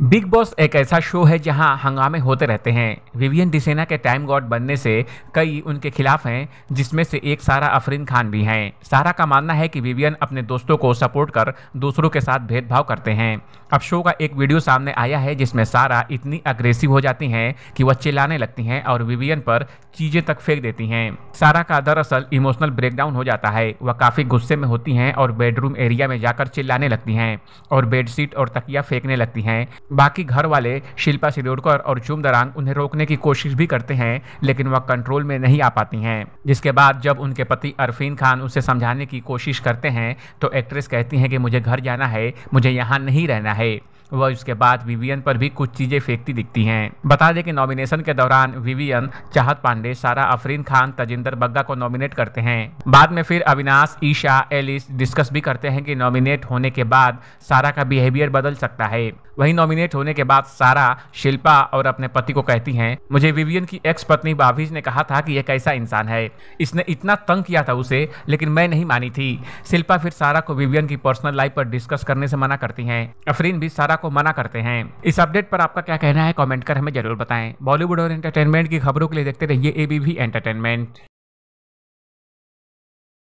big boss एक ऐसा show है जहां हंगामे होते रहते हैं विवियन डिसेना के टाइम गॉड बनने से कई उनके खिलाफ हैं जिसमें से एक सारा अफरीन खान भी हैं सारा का मानना है कि विवियन अपने दोस्तों को सपोर्ट कर दूसरों के साथ भेदभाव करते हैं अब शो का एक वीडियो सामने आया है जिसमें सारा इतनी अग्रेसिव हो जाती हैं कि वह चिल्लाने लगती हैं और विवियन पर चीज़ें तक फेंक देती हैं सारा का दरअसल इमोशनल ब्रेकडाउन हो जाता है वह काफ़ी गुस्से में होती हैं और बेडरूम एरिया में जाकर चिल्लाने लगती हैं और बेडशीट और तकिया फेंकने लगती हैं बाकी घर वाले शिल्पा सिरोडकर और चुम दरांग उन्हें रोकने की कोशिश भी करते हैं लेकिन वह कंट्रोल में नहीं आ पाती हैं जिसके बाद जब उनके पति अरफीन खान उसे समझाने की कोशिश करते हैं तो एक्ट्रेस कहती हैं कि मुझे घर जाना है मुझे यहाँ नहीं रहना है वह उसके बाद विवियन पर भी कुछ चीज़ें फेंकती दिखती हैं बता दें कि नॉमिनेशन के दौरान विवियन चाहत पांडे सारा अफरीन खान तजिंदर बग्गा को नॉमिनेट करते हैं बाद में फिर अविनाश ईशा एलिस डिस्कस भी करते हैं कि नॉमिनेट होने के बाद सारा का बिहेवियर बदल सकता है वहीं नॉमिनेट होने के बाद सारा शिल्पा और अपने पति को कहती हैं मुझे विवियन की एक्स पत्नी बाविज ने कहा था कि यह कैसा इंसान है इसने इतना तंग किया था उसे लेकिन मैं नहीं मानी थी शिल्पा फिर सारा को विवियन की पर्सनल लाइफ पर डिस्कस करने से मना करती है अफरीन भी सारा को मना करते हैं इस अपडेट पर आपका क्या कहना है कॉमेंट कर हमें जरूर बताएं बॉलीवुड और एंटरटेनमेंट की खबरों के लिए देखते रहिए एबीवी एंटरटेनमेंट